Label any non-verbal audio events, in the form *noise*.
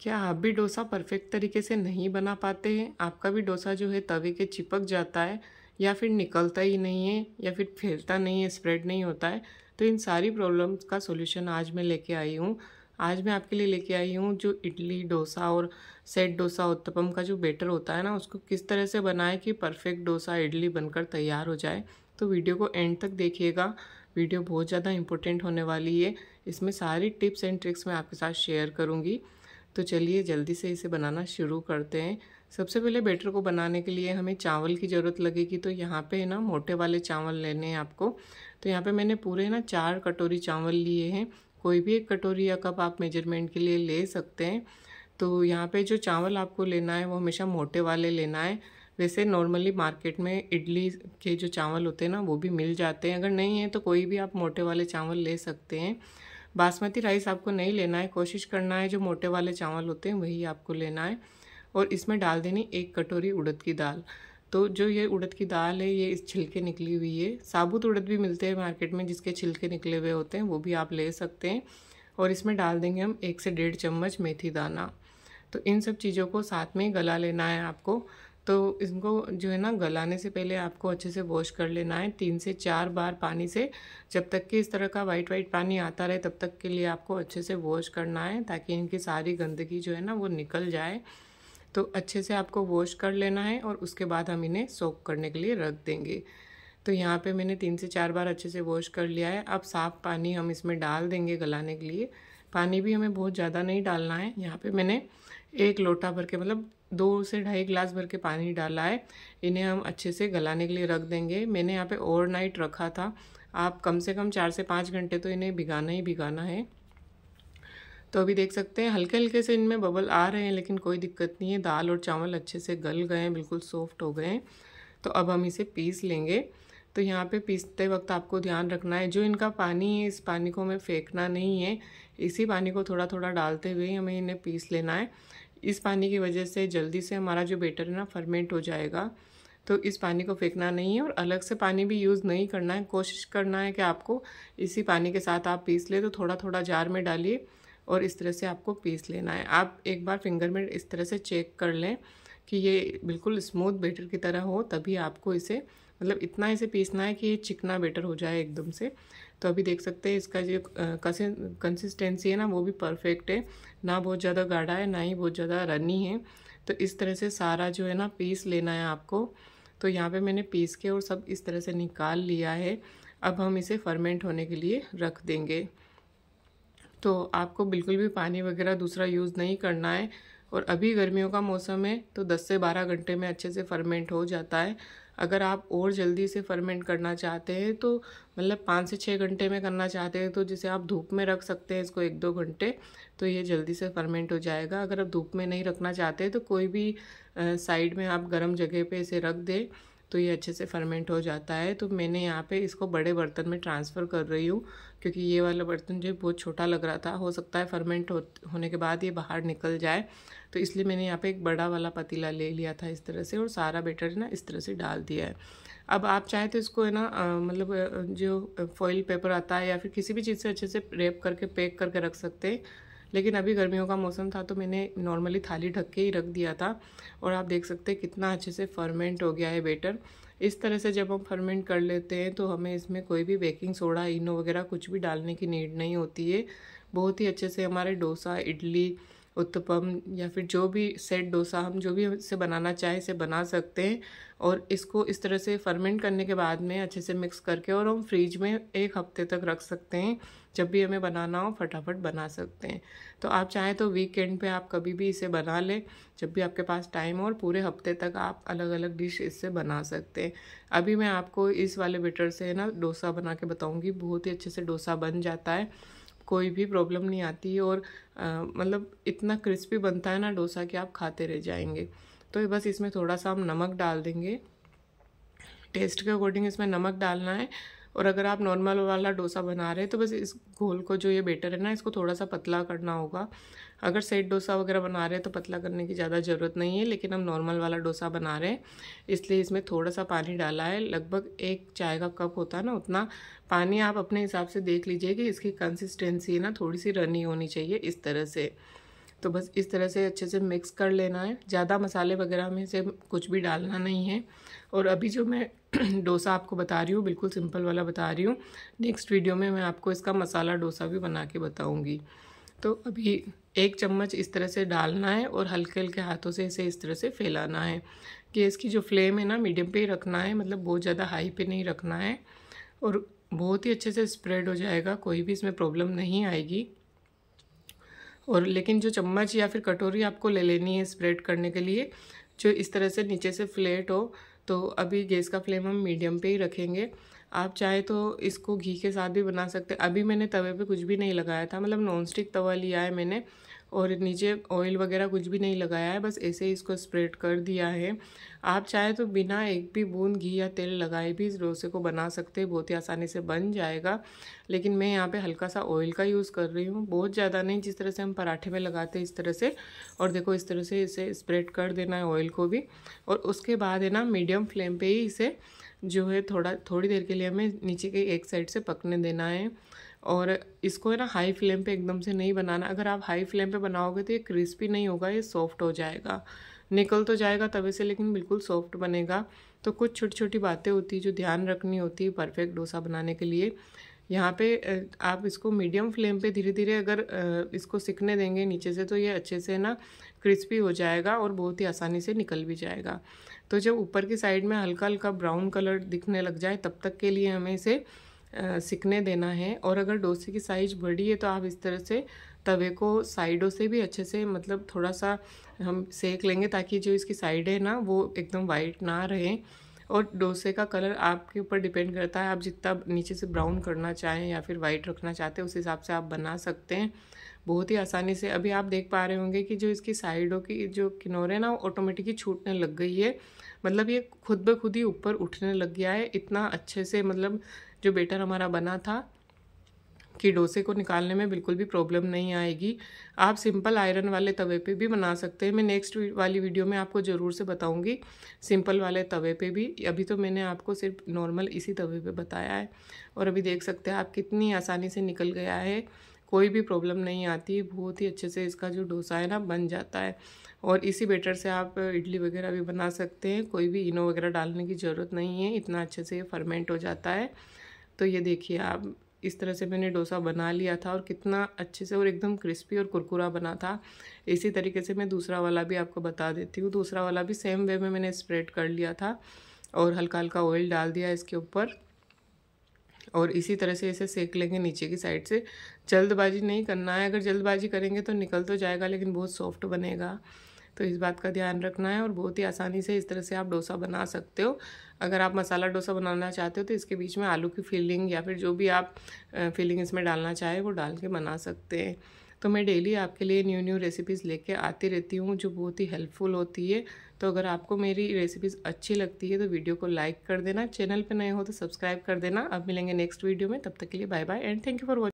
क्या आप भी डोसा परफेक्ट तरीके से नहीं बना पाते हैं आपका भी डोसा जो है तवे के चिपक जाता है या फिर निकलता ही नहीं है या फिर फैलता नहीं है स्प्रेड नहीं होता है तो इन सारी प्रॉब्लम्स का सोल्यूशन आज मैं लेके आई हूँ आज मैं आपके लिए लेके आई हूँ जो इडली डोसा और सेट डोसा उत्तपम का जो बेटर होता है ना उसको किस तरह से बनाए कि परफेक्ट डोसा इडली बनकर तैयार हो जाए तो वीडियो को एंड तक देखिएगा वीडियो बहुत ज़्यादा इंपॉर्टेंट होने वाली है इसमें सारी टिप्स एंड ट्रिक्स मैं आपके साथ शेयर करूँगी तो चलिए जल्दी से इसे बनाना शुरू करते हैं सबसे पहले बेटर को बनाने के लिए हमें चावल की ज़रूरत लगेगी तो यहाँ पे ना मोटे वाले चावल लेने हैं आपको तो यहाँ पे मैंने पूरे ना चार कटोरी चावल लिए हैं कोई भी एक कटोरी या कप आप मेजरमेंट के लिए ले सकते हैं तो यहाँ पे जो चावल आपको लेना है वो हमेशा मोटे वाले लेना है वैसे नॉर्मली मार्केट में इडली के जो चावल होते हैं ना वो भी मिल जाते हैं अगर नहीं है तो कोई भी आप मोटे वाले चावल ले सकते हैं बासमती राइस आपको नहीं लेना है कोशिश करना है जो मोटे वाले चावल होते हैं वही आपको लेना है और इसमें डाल देनी एक कटोरी उड़द की दाल तो जो ये उड़द की दाल है ये इस छिलके निकली हुई है साबुत उड़द भी मिलते हैं मार्केट में जिसके छिलके निकले हुए होते हैं वो भी आप ले सकते हैं और इसमें डाल देंगे हम एक से डेढ़ चम्मच मेथी दाना तो इन सब चीज़ों को साथ में गला लेना है आपको तो इनको जो है ना गलाने से पहले आपको अच्छे से वॉश कर लेना है तीन से चार बार पानी से जब तक कि इस तरह का वाइट वाइट पानी आता रहे तब तक के लिए आपको अच्छे से वॉश करना है ताकि इनकी सारी गंदगी जो है ना वो निकल जाए तो अच्छे से आपको वॉश कर लेना है और उसके बाद हम इन्हें सोक करने के लिए रख देंगे तो यहाँ पे मैंने तीन से चार बार अच्छे से वॉश कर लिया है अब साफ़ पानी हम इसमें डाल देंगे गलाने के लिए पानी भी हमें बहुत ज़्यादा नहीं डालना है यहाँ पे मैंने एक लोटा भर के मतलब दो से ढाई ग्लास भर के पानी डाला है इन्हें हम अच्छे से गलाने के लिए रख देंगे मैंने यहाँ पे ओवरनाइट रखा था आप कम से कम चार से पाँच घंटे तो इन्हें भिगाना ही भिगाना है तो अभी देख सकते हैं हल्के हल्के से इनमें बबल आ रहे हैं लेकिन कोई दिक्कत नहीं है दाल और चावल अच्छे से गल गए हैं बिल्कुल सॉफ्ट हो गए हैं तो अब हम इसे पीस लेंगे तो यहाँ पे पीसते वक्त आपको ध्यान रखना है जो इनका पानी है इस पानी को हमें फेंकना नहीं है इसी पानी को थोड़ा थोड़ा डालते हुए हमें इन्हें पीस लेना है इस पानी की वजह से जल्दी से हमारा जो बेटर है ना फर्मेंट हो जाएगा तो इस पानी को फेंकना नहीं है और अलग से पानी भी यूज़ नहीं करना है कोशिश करना है कि आपको इसी पानी के साथ आप पीस ले तो थोड़ा थोड़ा जार में डालिए और इस तरह से आपको पीस लेना है आप एक बार फिंगर में इस तरह से चेक कर लें कि ये बिल्कुल स्मूथ बेटर की तरह हो तभी आपको इसे मतलब इतना इसे पीसना है कि ये चिकना बेटर हो जाए एकदम से तो अभी देख सकते हैं इसका जो कंसिस्टेंसी है ना वो भी परफेक्ट है ना बहुत ज़्यादा गाढ़ा है ना ही बहुत ज़्यादा रनी है तो इस तरह से सारा जो है ना पीस लेना है आपको तो यहाँ पे मैंने पीस के और सब इस तरह से निकाल लिया है अब हम इसे फर्मेंट होने के लिए रख देंगे तो आपको बिल्कुल भी पानी वगैरह दूसरा यूज़ नहीं करना है और अभी गर्मियों का मौसम है तो 10 से 12 घंटे में अच्छे से फर्मेंट हो जाता है अगर आप और जल्दी से फर्मेंट करना चाहते हैं तो मतलब पाँच से छः घंटे में करना चाहते हैं तो जिसे आप धूप में रख सकते हैं इसको एक दो घंटे तो ये जल्दी से फर्मेंट हो जाएगा अगर आप धूप में नहीं रखना चाहते तो कोई भी साइड में आप गर्म जगह पे इसे रख दें तो ये अच्छे से फर्मेंट हो जाता है तो मैंने यहाँ पे इसको बड़े बर्तन में ट्रांसफ़र कर रही हूँ क्योंकि ये वाला बर्तन जो बहुत छोटा लग रहा था हो सकता है फर्मेंट हो, होने के बाद ये बाहर निकल जाए तो इसलिए मैंने यहाँ पे एक बड़ा वाला पतीला ले लिया था इस तरह से और सारा बेटर ना इस तरह से डाल दिया है अब आप चाहे तो इसको है ना मतलब जो फॉइल पेपर आता है या फिर किसी भी चीज़ से अच्छे से रेप करके पैक करके रख सकते हैं लेकिन अभी गर्मियों का मौसम था तो मैंने नॉर्मली थाली ढक के ही रख दिया था और आप देख सकते हैं कितना अच्छे से फर्मेंट हो गया है बेटर इस तरह से जब हम फर्मेंट कर लेते हैं तो हमें इसमें कोई भी बेकिंग सोडा इनो वगैरह कुछ भी डालने की नीड नहीं होती है बहुत ही अच्छे से हमारे डोसा इडली उत्तपम या फिर जो भी सेट डोसा हम जो भी इसे बनाना चाहें इसे बना सकते हैं और इसको इस तरह से फर्मेंट करने के बाद में अच्छे से मिक्स करके और हम फ्रीज में एक हफ्ते तक रख सकते हैं जब भी हमें बनाना हो फटाफट बना सकते हैं तो आप चाहें तो वीकेंड पे आप कभी भी इसे बना लें जब भी आपके पास टाइम हो और पूरे हफ्ते तक आप अलग अलग डिश इससे बना सकते हैं अभी मैं आपको इस वाले बेटर से है ना डोसा बना के बताऊँगी बहुत ही अच्छे से डोसा बन जाता है कोई भी प्रॉब्लम नहीं आती है और मतलब इतना क्रिस्पी बनता है ना डोसा कि आप खाते रह जाएंगे तो बस इसमें थोड़ा सा हम नमक डाल देंगे टेस्ट के अकॉर्डिंग इसमें नमक डालना है और अगर आप नॉर्मल वाला डोसा बना रहे हैं तो बस इस घोल को जो ये बेटर है ना इसको थोड़ा सा पतला करना होगा अगर सेट डोसा वगैरह बना रहे हैं तो पतला करने की ज़्यादा ज़रूरत नहीं है लेकिन हम नॉर्मल वाला डोसा बना रहे हैं इसलिए इसमें थोड़ा सा पानी डाला है लगभग एक चाय का कप होता है ना उतना पानी आप अपने हिसाब से देख लीजिए कि इसकी कंसिस्टेंसी है ना थोड़ी सी रनी होनी चाहिए इस तरह से तो बस इस तरह से अच्छे से मिक्स कर लेना है ज़्यादा मसाले वगैरह में से कुछ भी डालना नहीं है और अभी जो मैं *clears throat* डोसा आपको बता रही हूँ बिल्कुल सिंपल वाला बता रही हूँ नेक्स्ट वीडियो में मैं आपको इसका मसाला डोसा भी बना के बताऊँगी तो अभी एक चम्मच इस तरह से डालना है और हल्के हल्के हाथों से इसे इस तरह से फैलाना है गैस की जो फ्लेम है ना मीडियम पे ही रखना है मतलब बहुत ज़्यादा हाई पे नहीं रखना है और बहुत ही अच्छे से स्प्रेड हो जाएगा कोई भी इसमें प्रॉब्लम नहीं आएगी और लेकिन जो चम्मच या फिर कटोरी आपको ले लेनी है स्प्रेड करने के लिए जो इस तरह से नीचे से फ्लेट हो तो अभी गैस का फ्लेम हम मीडियम पे ही रखेंगे आप चाहे तो इसको घी के साथ भी बना सकते अभी मैंने तवे पे कुछ भी नहीं लगाया था मतलब नॉन स्टिक तवा लिया है मैंने और नीचे ऑयल वगैरह कुछ भी नहीं लगाया है बस ऐसे ही इसको स्प्रेड कर दिया है आप चाहे तो बिना एक भी बूंद घी या तेल लगाए भी इस डोसे को बना सकते हैं बहुत ही आसानी से बन जाएगा लेकिन मैं यहाँ पे हल्का सा ऑयल का यूज़ कर रही हूँ बहुत ज़्यादा नहीं जिस तरह से हम पराठे में लगाते हैं इस तरह से और देखो इस तरह से इसे स्प्रेड कर देना है ऑयल को भी और उसके बाद है ना मीडियम फ्लेम पर ही इसे जो है थोड़ा थोड़ी देर के लिए हमें नीचे के एक साइड से पकने देना है और इसको है ना हाई फ्लेम पे एकदम से नहीं बनाना अगर आप हाई फ्लेम पे बनाओगे तो ये क्रिस्पी नहीं होगा ये सॉफ्ट हो जाएगा निकल तो जाएगा तवे से लेकिन बिल्कुल सॉफ्ट बनेगा तो कुछ छोटी छोटी बातें होती हैं जो ध्यान रखनी होती है परफेक्ट डोसा बनाने के लिए यहाँ पे आप इसको मीडियम फ्लेम पे धीरे धीरे अगर इसको सिकने देंगे नीचे से तो ये अच्छे से ना क्रिस्पी हो जाएगा और बहुत ही आसानी से निकल भी जाएगा तो जब ऊपर की साइड में हल्का हल्का ब्राउन कलर दिखने लग जाए तब तक के लिए हमें इसे सिकने देना है और अगर डोसे की साइज़ बड़ी है तो आप इस तरह से तवे को साइडों से भी अच्छे से मतलब थोड़ा सा हम सेक लेंगे ताकि जो इसकी साइड है ना वो एकदम वाइट ना रहे और डोसे का कलर आपके ऊपर डिपेंड करता है आप जितना नीचे से ब्राउन करना चाहें या फिर वाइट रखना चाहते हैं उस हिसाब से आप बना सकते हैं बहुत ही आसानी से अभी आप देख पा रहे होंगे कि जो इसकी साइडों की जो किनौरे ना ऑटोमेटिकली छूटने लग गई है मतलब ये खुद ब खुद ही ऊपर उठने लग गया है इतना अच्छे से मतलब जो बेटर हमारा बना था कि डोसे को निकालने में बिल्कुल भी प्रॉब्लम नहीं आएगी आप सिंपल आयरन वाले तवे पे भी बना सकते हैं मैं नेक्स्ट वाली वीडियो में आपको ज़रूर से बताऊंगी सिंपल वाले तवे पे भी अभी तो मैंने आपको सिर्फ नॉर्मल इसी तवे पे बताया है और अभी देख सकते हैं आप कितनी आसानी से निकल गया है कोई भी प्रॉब्लम नहीं आती बहुत ही अच्छे से इसका जो डोसा है ना बन जाता है और इसी बेटर से आप इडली वगैरह भी बना सकते हैं कोई भी इनो वगैरह डालने की ज़रूरत नहीं है इतना अच्छे से ये फर्मेंट हो जाता है तो ये देखिए आप इस तरह से मैंने डोसा बना लिया था और कितना अच्छे से और एकदम क्रिस्पी और कुरकुरा बना था इसी तरीके से मैं दूसरा वाला भी आपको बता देती हूँ दूसरा वाला भी सेम वे में मैंने स्प्रेड कर लिया था और हल्का हल्का ऑयल डाल दिया इसके ऊपर और इसी तरह से इसे सेक लेंगे नीचे की साइड से जल्दबाजी नहीं करना है अगर जल्दबाजी करेंगे तो निकल तो जाएगा लेकिन बहुत सॉफ्ट बनेगा तो इस बात का ध्यान रखना है और बहुत ही आसानी से इस तरह से आप डोसा बना सकते हो अगर आप मसाला डोसा बनाना चाहते हो तो इसके बीच में आलू की फिलिंग या फिर जो भी आप फिलिंग इसमें डालना चाहें वो डाल के बना सकते हैं तो मैं डेली आपके लिए न्यू न्यू रेसिपीज़ लेके आती रहती हूँ जो बहुत ही हेल्पफुल होती है तो अगर आपको मेरी रेसिपीज़ अच्छी लगती है तो वीडियो को लाइक कर देना चैनल पर नए हो तो सब्सक्राइब कर देना अब मिलेंगे नेक्स्ट वीडियो में तब तक के लिए bye bye and thank you for watching